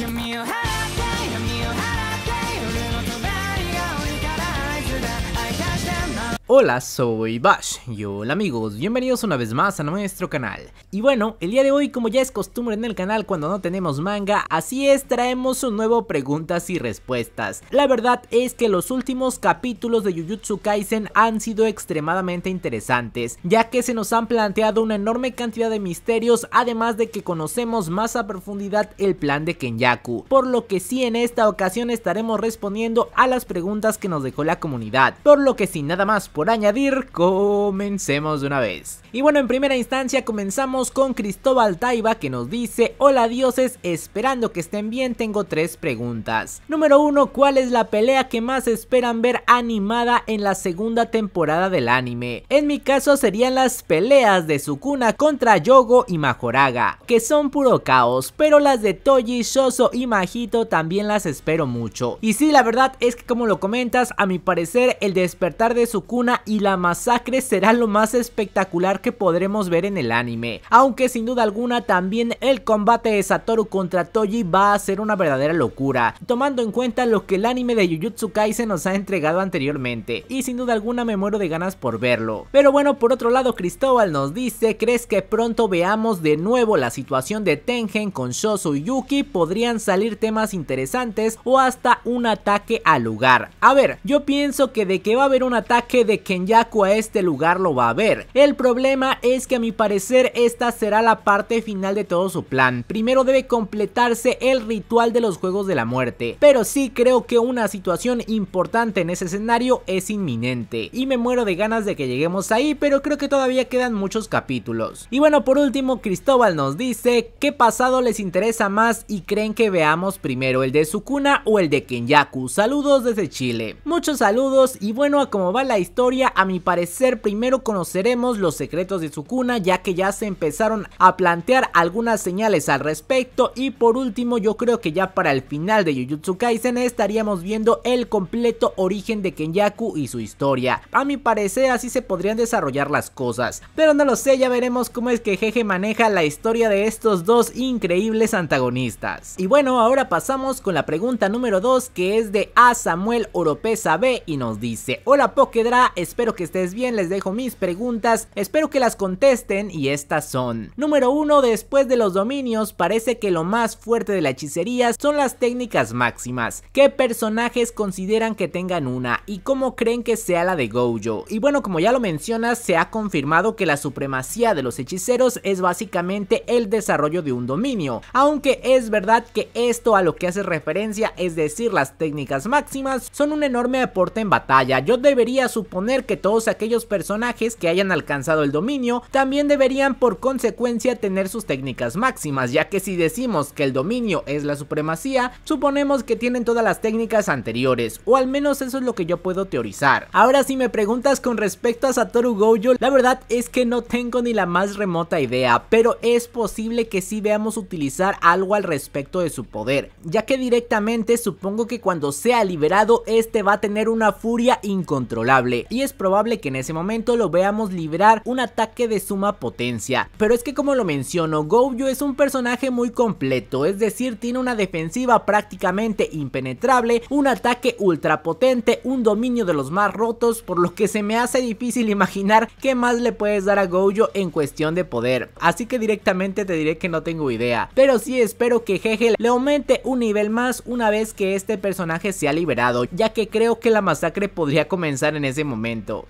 give me a hand. Hola, soy Bash y hola amigos, bienvenidos una vez más a nuestro canal. Y bueno, el día de hoy como ya es costumbre en el canal cuando no tenemos manga, así es, traemos un nuevo preguntas y respuestas. La verdad es que los últimos capítulos de Jujutsu Kaisen han sido extremadamente interesantes, ya que se nos han planteado una enorme cantidad de misterios, además de que conocemos más a profundidad el plan de Kenyaku, por lo que sí en esta ocasión estaremos respondiendo a las preguntas que nos dejó la comunidad, por lo que sin nada más por añadir, comencemos de una vez. Y bueno, en primera instancia comenzamos con Cristóbal Taiba que nos dice, hola dioses, esperando que estén bien tengo tres preguntas. Número uno, ¿cuál es la pelea que más esperan ver animada en la segunda temporada del anime? En mi caso serían las peleas de Sukuna contra Yogo y Majoraga, que son puro caos, pero las de Toji, Shoso y Majito también las espero mucho. Y sí, la verdad es que como lo comentas, a mi parecer el despertar de Sukuna y la masacre será lo más espectacular que podremos ver en el anime. Aunque sin duda alguna también el combate de Satoru contra Toji va a ser una verdadera locura, tomando en cuenta lo que el anime de Jujutsu Kaisen nos ha entregado anteriormente y sin duda alguna me muero de ganas por verlo. Pero bueno, por otro lado Cristóbal nos dice, ¿crees que pronto veamos de nuevo la situación de Tengen con Shosu y Yuki? Podrían salir temas interesantes o hasta un ataque al lugar. A ver, yo pienso que de que va a haber un ataque de Kenyaku a este lugar lo va a ver. El problema es que a mi parecer esta será la parte final de todo su plan. Primero debe completarse el ritual de los Juegos de la Muerte, pero sí creo que una situación importante en ese escenario es inminente y me muero de ganas de que lleguemos ahí, pero creo que todavía quedan muchos capítulos. Y bueno, por último, Cristóbal nos dice, ¿qué pasado les interesa más y creen que veamos primero el de Sukuna o el de Kenyaku? Saludos desde Chile. Muchos saludos y bueno, a cómo va la historia a mi parecer primero conoceremos los secretos de su cuna ya que ya se empezaron a plantear algunas señales al respecto y por último yo creo que ya para el final de Jujutsu Kaisen estaríamos viendo el completo origen de Kenyaku y su historia. A mi parecer así se podrían desarrollar las cosas, pero no lo sé, ya veremos cómo es que Jeje maneja la historia de estos dos increíbles antagonistas. Y bueno, ahora pasamos con la pregunta número 2 que es de A Samuel Oropesa B y nos dice, hola Pokedra, espero que estés bien, les dejo mis preguntas, espero que las contesten y estas son. Número 1, después de los dominios, parece que lo más fuerte de la hechicería son las técnicas máximas. ¿Qué personajes consideran que tengan una y cómo creen que sea la de Gojo? Y bueno, como ya lo mencionas, se ha confirmado que la supremacía de los hechiceros es básicamente el desarrollo de un dominio, aunque es verdad que esto a lo que hace referencia, es decir, las técnicas máximas, son un enorme aporte en batalla. Yo debería suponer que todos aquellos personajes que hayan alcanzado el dominio también deberían por consecuencia tener sus técnicas máximas, ya que si decimos que el dominio es la supremacía, suponemos que tienen todas las técnicas anteriores, o al menos eso es lo que yo puedo teorizar. Ahora si me preguntas con respecto a Satoru Gojo, la verdad es que no tengo ni la más remota idea, pero es posible que sí veamos utilizar algo al respecto de su poder, ya que directamente supongo que cuando sea liberado este va a tener una furia incontrolable, y es probable que en ese momento lo veamos liberar un ataque de suma potencia. Pero es que como lo menciono, Gojo es un personaje muy completo, es decir, tiene una defensiva prácticamente impenetrable, un ataque ultra potente, un dominio de los más rotos, por lo que se me hace difícil imaginar qué más le puedes dar a Gojo en cuestión de poder. Así que directamente te diré que no tengo idea, pero sí espero que Hegel le aumente un nivel más una vez que este personaje sea liberado, ya que creo que la masacre podría comenzar en ese momento.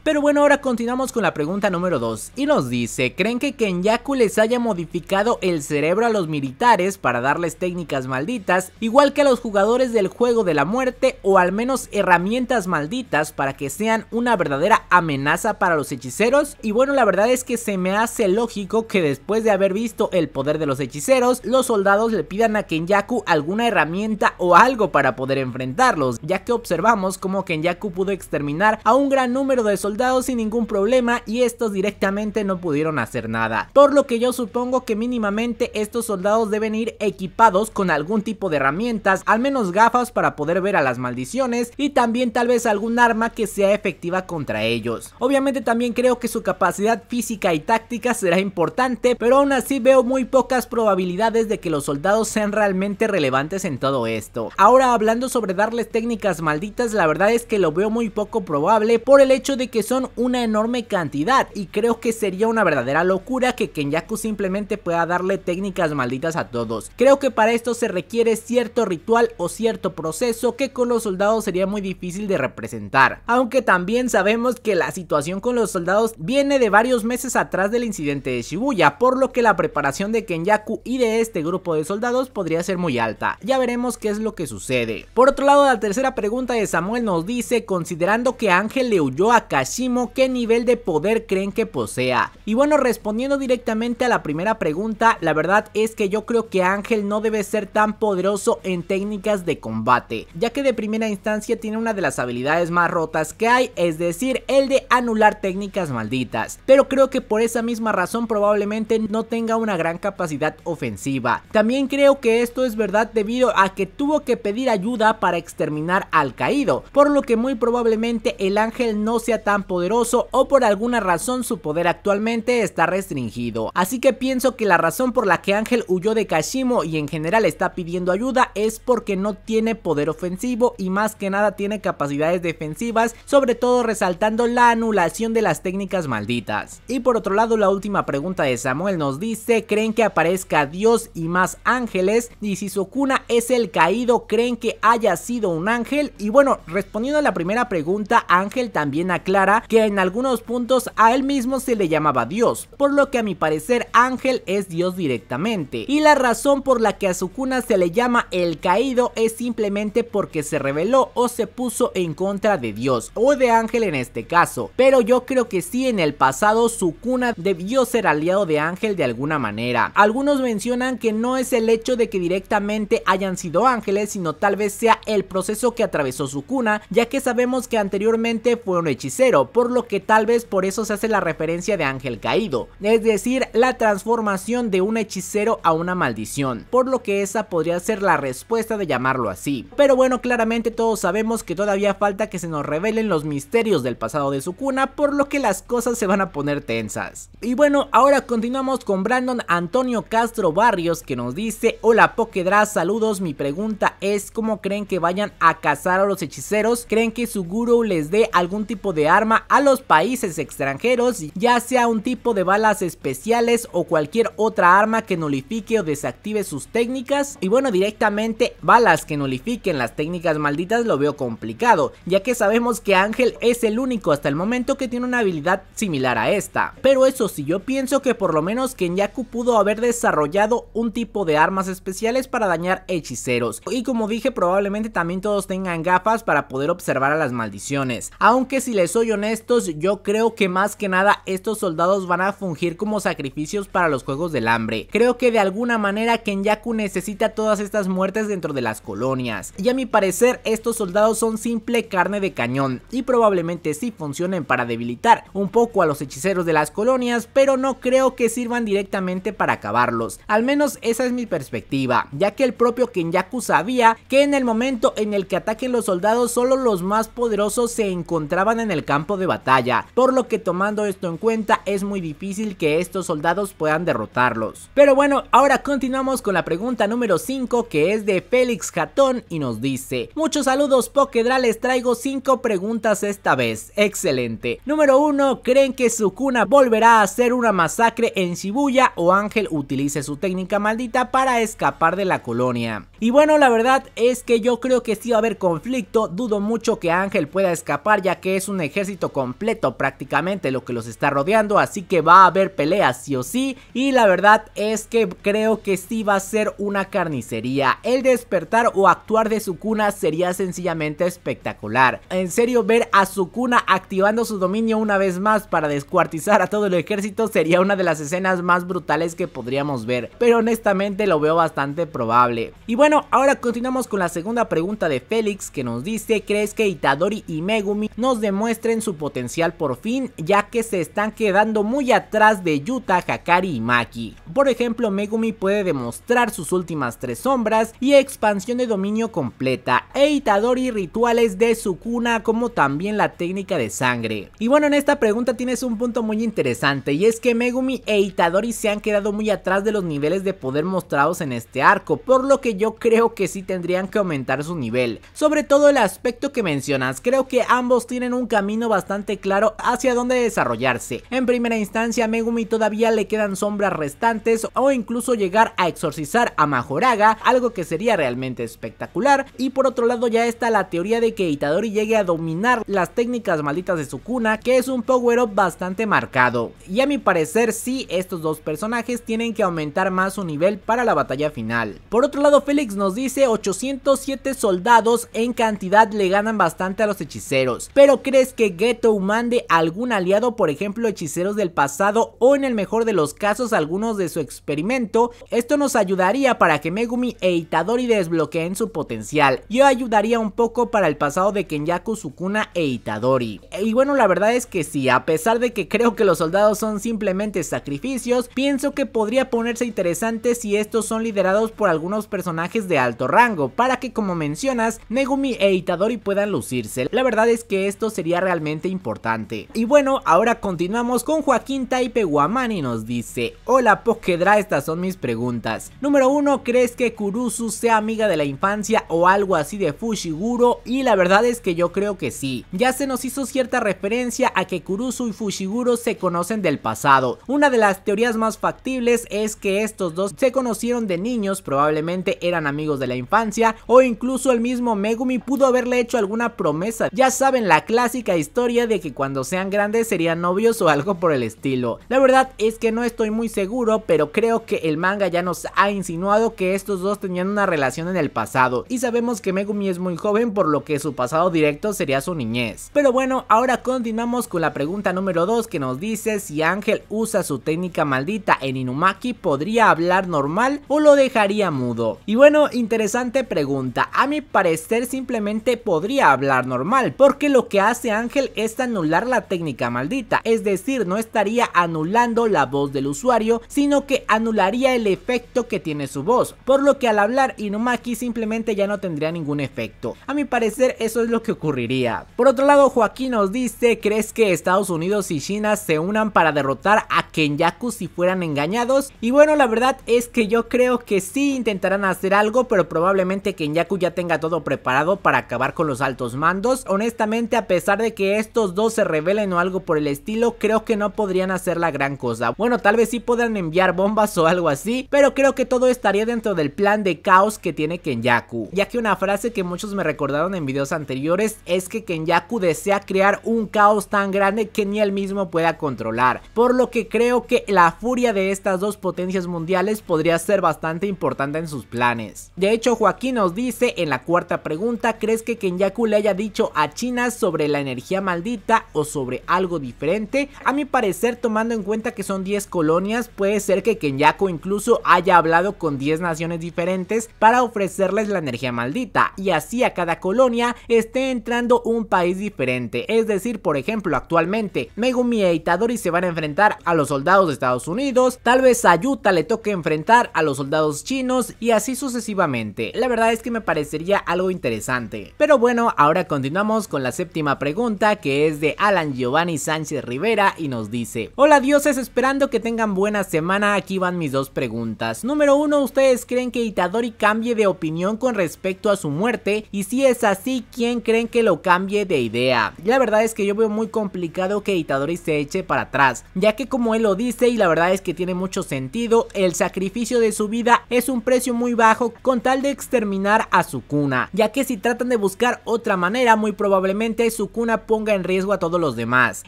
Pero bueno, ahora continuamos con la pregunta número 2 y nos dice, ¿creen que Kenyaku les haya modificado el cerebro a los militares para darles técnicas malditas, igual que a los jugadores del juego de la muerte o al menos herramientas malditas para que sean una verdadera amenaza para los hechiceros? Y bueno, la verdad es que se me hace lógico que después de haber visto el poder de los hechiceros, los soldados le pidan a Kenyaku alguna herramienta o algo para poder enfrentarlos, ya que observamos cómo Kenyaku pudo exterminar a un gran número número de soldados sin ningún problema y estos directamente no pudieron hacer nada. Por lo que yo supongo que mínimamente estos soldados deben ir equipados con algún tipo de herramientas, al menos gafas para poder ver a las maldiciones y también tal vez algún arma que sea efectiva contra ellos. Obviamente también creo que su capacidad física y táctica será importante, pero aún así veo muy pocas probabilidades de que los soldados sean realmente relevantes en todo esto. Ahora hablando sobre darles técnicas malditas, la verdad es que lo veo muy poco probable por el el hecho de que son una enorme cantidad y creo que sería una verdadera locura que Kenyaku simplemente pueda darle técnicas malditas a todos. Creo que para esto se requiere cierto ritual o cierto proceso que con los soldados sería muy difícil de representar. Aunque también sabemos que la situación con los soldados viene de varios meses atrás del incidente de Shibuya, por lo que la preparación de Kenyaku y de este grupo de soldados podría ser muy alta. Ya veremos qué es lo que sucede. Por otro lado, la tercera pregunta de Samuel nos dice, considerando que Ángel le huyó a Kashimo, qué nivel de poder creen que posea. Y bueno, respondiendo directamente a la primera pregunta, la verdad es que yo creo que Ángel no debe ser tan poderoso en técnicas de combate, ya que de primera instancia tiene una de las habilidades más rotas que hay, es decir, el de anular técnicas malditas. Pero creo que por esa misma razón probablemente no tenga una gran capacidad ofensiva. También creo que esto es verdad debido a que tuvo que pedir ayuda para exterminar al caído, por lo que muy probablemente el ángel no no sea tan poderoso o por alguna razón su poder actualmente está restringido. Así que pienso que la razón por la que Ángel huyó de Kashimo y en general está pidiendo ayuda es porque no tiene poder ofensivo y más que nada tiene capacidades defensivas, sobre todo resaltando la anulación de las técnicas malditas. Y por otro lado la última pregunta de Samuel nos dice, ¿creen que aparezca Dios y más ángeles? Y si Sukuna es el caído, ¿creen que haya sido un ángel? Y bueno, respondiendo a la primera pregunta, Ángel también también aclara que en algunos puntos a él mismo se le llamaba Dios, por lo que a mi parecer Ángel es Dios directamente. Y la razón por la que a su cuna se le llama el caído es simplemente porque se rebeló o se puso en contra de Dios o de Ángel en este caso. Pero yo creo que sí en el pasado su cuna debió ser aliado de Ángel de alguna manera. Algunos mencionan que no es el hecho de que directamente hayan sido ángeles, sino tal vez sea el proceso que atravesó su cuna ya que sabemos que anteriormente fue un hechicero, por lo que tal vez por eso se hace la referencia de ángel caído, es decir, la transformación de un hechicero a una maldición, por lo que esa podría ser la respuesta de llamarlo así. Pero bueno, claramente todos sabemos que todavía falta que se nos revelen los misterios del pasado de su cuna, por lo que las cosas se van a poner tensas. Y bueno, ahora continuamos con Brandon Antonio Castro Barrios que nos dice, hola Pokedra, saludos, mi pregunta es ¿cómo creen que vayan a cazar a los hechiceros? ¿Creen que su guru les dé algún tipo de arma a los países extranjeros, ya sea un tipo de balas especiales o cualquier otra arma que nulifique o desactive sus técnicas. Y bueno, directamente balas que nulifiquen las técnicas malditas lo veo complicado, ya que sabemos que Ángel es el único hasta el momento que tiene una habilidad similar a esta. Pero eso sí, yo pienso que por lo menos Kenyaku pudo haber desarrollado un tipo de armas especiales para dañar hechiceros. Y como dije, probablemente también todos tengan gafas para poder observar a las maldiciones. Aunque si les soy honestos, yo creo que más que nada estos soldados van a fungir como sacrificios para los Juegos del Hambre. Creo que de alguna manera Kenyaku necesita todas estas muertes dentro de las colonias. Y a mi parecer estos soldados son simple carne de cañón y probablemente sí funcionen para debilitar un poco a los hechiceros de las colonias, pero no creo que sirvan directamente para acabarlos. Al menos esa es mi perspectiva, ya que el propio Kenyaku sabía que en el momento en el que ataquen los soldados solo los más poderosos se encontraban en el campo de batalla, por lo que tomando esto en cuenta es muy difícil que estos soldados puedan derrotarlos. Pero bueno, ahora continuamos con la pregunta número 5 que es de Félix Jatón y nos dice, muchos saludos Pokedra, les traigo 5 preguntas esta vez, excelente. Número 1, ¿creen que Sukuna volverá a hacer una masacre en Shibuya o Ángel utilice su técnica maldita para escapar de la colonia? Y bueno, la verdad es que yo creo que sí va a haber conflicto, dudo mucho que Ángel pueda escapar ya que es un ejército completo prácticamente lo que los está rodeando, así que va a haber peleas sí o sí y la verdad es que creo que sí va a ser una carnicería. El despertar o actuar de Sukuna sería sencillamente espectacular. En serio ver a Sukuna activando su dominio una vez más para descuartizar a todo el ejército sería una de las escenas más brutales que podríamos ver, pero honestamente lo veo bastante probable. Y bueno, ahora continuamos con la segunda pregunta de Félix que nos dice ¿Crees que Itadori y Megumi nos muestren su potencial por fin, ya que se están quedando muy atrás de Yuta, Hakari y Maki. Por ejemplo, Megumi puede demostrar sus últimas tres sombras y expansión de dominio completa, e Itadori rituales de su cuna... como también la técnica de sangre. Y bueno, en esta pregunta tienes un punto muy interesante y es que Megumi e Itadori se han quedado muy atrás de los niveles de poder mostrados en este arco, por lo que yo creo que sí tendrían que aumentar su nivel. Sobre todo el aspecto que mencionas, creo que ambos tienen un un camino bastante claro hacia dónde desarrollarse. En primera instancia, Megumi todavía le quedan sombras restantes o incluso llegar a exorcizar a Majoraga, algo que sería realmente espectacular. Y por otro lado ya está la teoría de que Itadori llegue a dominar las técnicas malditas de su cuna que es un power-up bastante marcado. Y a mi parecer si estos dos personajes tienen que aumentar más su nivel para la batalla final. Por otro lado, Félix nos dice 807 soldados en cantidad le ganan bastante a los hechiceros, pero que es que Geto mande algún aliado, por ejemplo hechiceros del pasado o en el mejor de los casos algunos de su experimento? Esto nos ayudaría para que Megumi e Itadori desbloqueen su potencial. Yo ayudaría un poco para el pasado de Kenyaku, Sukuna e Itadori. Y bueno, la verdad es que sí, a pesar de que creo que los soldados son simplemente sacrificios, pienso que podría ponerse interesante si estos son liderados por algunos personajes de alto rango, para que como mencionas, Megumi e Itadori puedan lucirse. La verdad es que estos sería realmente importante. Y bueno, ahora continuamos con Joaquín Taipe Guamani nos dice, hola Pokedra, estas son mis preguntas. Número 1, ¿crees que Kurusu sea amiga de la infancia o algo así de Fushiguro? Y la verdad es que yo creo que sí. Ya se nos hizo cierta referencia a que Kurusu y Fushiguro se conocen del pasado. Una de las teorías más factibles es que estos dos se conocieron de niños, probablemente eran amigos de la infancia o incluso el mismo Megumi pudo haberle hecho alguna promesa. Ya saben la clave clásica historia de que cuando sean grandes serían novios o algo por el estilo. La verdad es que no estoy muy seguro, pero creo que el manga ya nos ha insinuado que estos dos tenían una relación en el pasado y sabemos que Megumi es muy joven por lo que su pasado directo sería su niñez. Pero bueno, ahora continuamos con la pregunta número 2 que nos dice si Ángel usa su técnica maldita en Inumaki podría hablar normal o lo dejaría mudo. Y bueno, interesante pregunta, a mi parecer simplemente podría hablar normal porque lo que hace hace Ángel es anular la técnica maldita, es decir, no estaría anulando la voz del usuario, sino que anularía el efecto que tiene su voz, por lo que al hablar Inumaki simplemente ya no tendría ningún efecto. A mi parecer eso es lo que ocurriría. Por otro lado, Joaquín nos dice, ¿crees que Estados Unidos y China se unan para derrotar a Kenyaku si fueran engañados? Y bueno, la verdad es que yo creo que sí intentarán hacer algo, pero probablemente Kenyaku ya tenga todo preparado para acabar con los altos mandos. Honestamente, a pesar pesar de que estos dos se revelen o algo por el estilo, creo que no podrían hacer la gran cosa. Bueno, tal vez sí puedan enviar bombas o algo así, pero creo que todo estaría dentro del plan de caos que tiene Kenyaku. Ya que una frase que muchos me recordaron en vídeos anteriores es que Kenyaku desea crear un caos tan grande que ni él mismo pueda controlar. Por lo que creo que la furia de estas dos potencias mundiales podría ser bastante importante en sus planes. De hecho, Joaquín nos dice en la cuarta pregunta, ¿crees que Kenyaku le haya dicho a China sobre la energía maldita o sobre algo diferente. A mi parecer, tomando en cuenta que son 10 colonias, puede ser que Kenyako incluso haya hablado con 10 naciones diferentes para ofrecerles la energía maldita y así a cada colonia esté entrando un país diferente. Es decir, por ejemplo, actualmente Megumi e Itadori se van a enfrentar a los soldados de Estados Unidos, tal vez a Yuta le toque enfrentar a los soldados chinos y así sucesivamente. La verdad es que me parecería algo interesante. Pero bueno, ahora continuamos con la séptima pregunta que es de Alan Giovanni Sánchez Rivera y nos dice Hola dioses, esperando que tengan buena semana, aquí van mis dos preguntas. Número uno, ¿ustedes creen que Itadori cambie de opinión con respecto a su muerte? Y si es así, ¿quién creen que lo cambie de idea? La verdad es que yo veo muy complicado que Itadori se eche para atrás, ya que como él lo dice y la verdad es que tiene mucho sentido, el sacrificio de su vida es un precio muy bajo con tal de exterminar a su cuna, ya que si tratan de buscar otra manera, muy probablemente su kuna ponga en riesgo a todos los demás.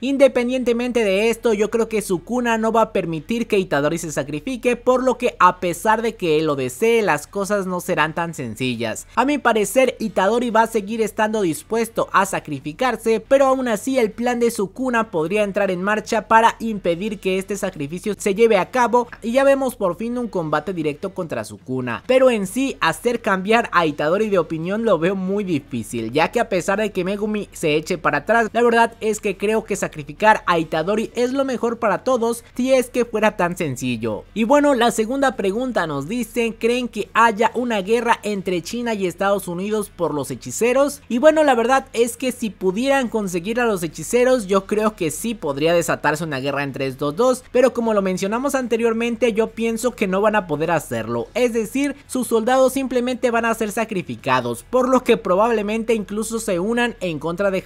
Independientemente de esto, yo creo que Sukuna no va a permitir que Itadori se sacrifique, por lo que a pesar de que él lo desee, las cosas no serán tan sencillas. A mi parecer, Itadori va a seguir estando dispuesto a sacrificarse, pero aún así el plan de Sukuna podría entrar en marcha para impedir que este sacrificio se lleve a cabo y ya vemos por fin un combate directo contra su Sukuna. Pero en sí, hacer cambiar a Itadori de opinión lo veo muy difícil, ya que a pesar de que Megumi se eche para atrás. La verdad es que creo que sacrificar a Itadori es lo mejor para todos si es que fuera tan sencillo. Y bueno, la segunda pregunta nos dice, ¿creen que haya una guerra entre China y Estados Unidos por los hechiceros? Y bueno, la verdad es que si pudieran conseguir a los hechiceros, yo creo que sí podría desatarse una guerra entre estos dos, pero como lo mencionamos anteriormente, yo pienso que no van a poder hacerlo, es decir, sus soldados simplemente van a ser sacrificados, por lo que probablemente incluso se unan en contra de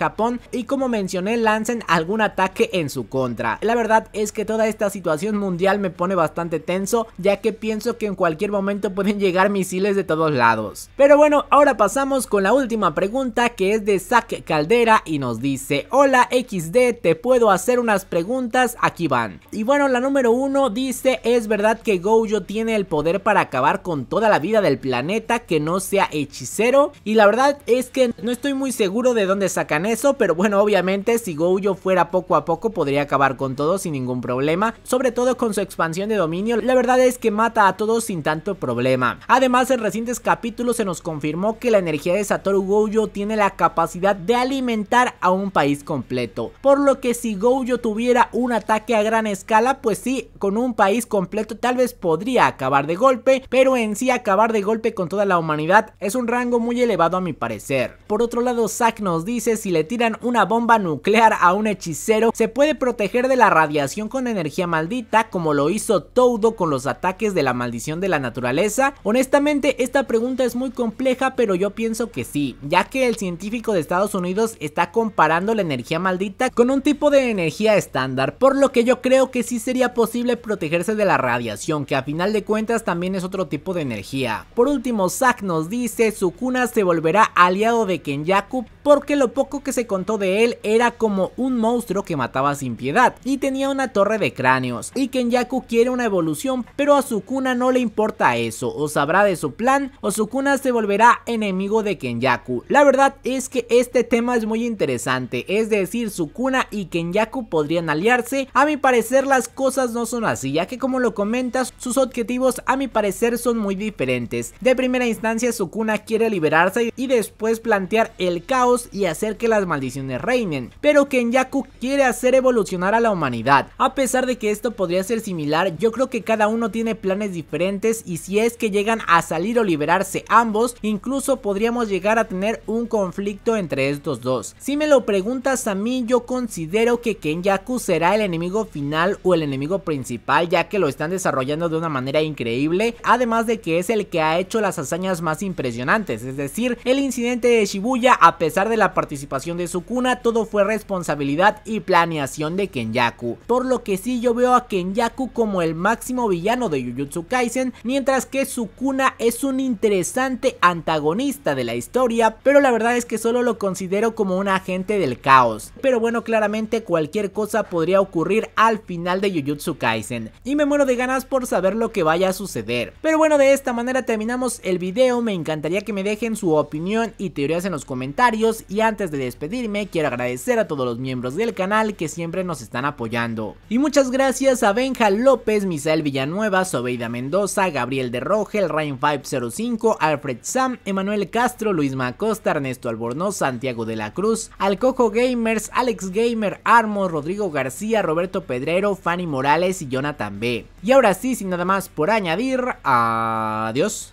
y como mencioné lancen algún ataque en su contra. La verdad es que toda esta situación mundial me pone bastante tenso ya que pienso que en cualquier momento pueden llegar misiles de todos lados. Pero bueno, ahora pasamos con la última pregunta que es de Zack Caldera y nos dice Hola XD, te puedo hacer unas preguntas, aquí van. Y bueno, la número uno dice ¿Es verdad que Gojo tiene el poder para acabar con toda la vida del planeta que no sea hechicero? Y la verdad es que no estoy muy seguro de dónde sacan eso eso, pero bueno, obviamente si Gojo fuera poco a poco podría acabar con todo sin ningún problema, sobre todo con su expansión de dominio, la verdad es que mata a todos sin tanto problema. Además, en recientes capítulos se nos confirmó que la energía de Satoru Gojo tiene la capacidad de alimentar a un país completo, por lo que si Gojo tuviera un ataque a gran escala, pues sí, con un país completo tal vez podría acabar de golpe, pero en sí acabar de golpe con toda la humanidad es un rango muy elevado a mi parecer. Por otro lado, Zack nos dice si le tiran una bomba nuclear a un hechicero, se puede proteger de la radiación con energía maldita, como lo hizo Todo con los ataques de la maldición de la naturaleza. Honestamente, esta pregunta es muy compleja, pero yo pienso que sí, ya que el científico de Estados Unidos está comparando la energía maldita con un tipo de energía estándar, por lo que yo creo que sí sería posible protegerse de la radiación, que a final de cuentas también es otro tipo de energía. Por último, Zack nos dice, Sukuna se volverá aliado de Kenyaku porque lo poco que se contó de él era como un monstruo que mataba sin piedad y tenía una torre de cráneos y Kenyaku quiere una evolución pero a Sukuna no le importa eso o sabrá de su plan o Sukuna se volverá enemigo de Kenyaku. La verdad es que este tema es muy interesante, es decir Sukuna y Kenyaku podrían aliarse, a mi parecer las cosas no son así ya que como lo comentas sus objetivos a mi parecer son muy diferentes. De primera instancia Sukuna quiere liberarse y después plantear el caos y hacer que las maldiciones reinen, pero Kenyaku quiere hacer evolucionar a la humanidad. A pesar de que esto podría ser similar, yo creo que cada uno tiene planes diferentes y si es que llegan a salir o liberarse ambos, incluso podríamos llegar a tener un conflicto entre estos dos. Si me lo preguntas a mí, yo considero que Kenyaku será el enemigo final o el enemigo principal ya que lo están desarrollando de una manera increíble, además de que es el que ha hecho las hazañas más impresionantes, es decir, el incidente de Shibuya a pesar de la participación de Sukuna, todo fue responsabilidad y planeación de Kenyaku. Por lo que sí yo veo a Kenyaku como el máximo villano de Jujutsu Kaisen, mientras que Sukuna es un interesante antagonista de la historia, pero la verdad es que solo lo considero como un agente del caos. Pero bueno, claramente cualquier cosa podría ocurrir al final de Jujutsu Kaisen, y me muero de ganas por saber lo que vaya a suceder. Pero bueno, de esta manera terminamos el video, me encantaría que me dejen su opinión y teorías en los comentarios, y antes de despedirme quiero agradecer a todos los miembros del canal que siempre nos están apoyando. Y muchas gracias a Benja López, Misael Villanueva, Sobeida Mendoza, Gabriel de Rogel, Ryan 505, Alfred Sam, Emanuel Castro, Luis Macosta, Ernesto Albornoz, Santiago de la Cruz, Alcojo Gamers, Alex Gamer, Armo, Rodrigo García, Roberto Pedrero, Fanny Morales y Jonathan B. Y ahora sí, sin nada más por añadir, adiós.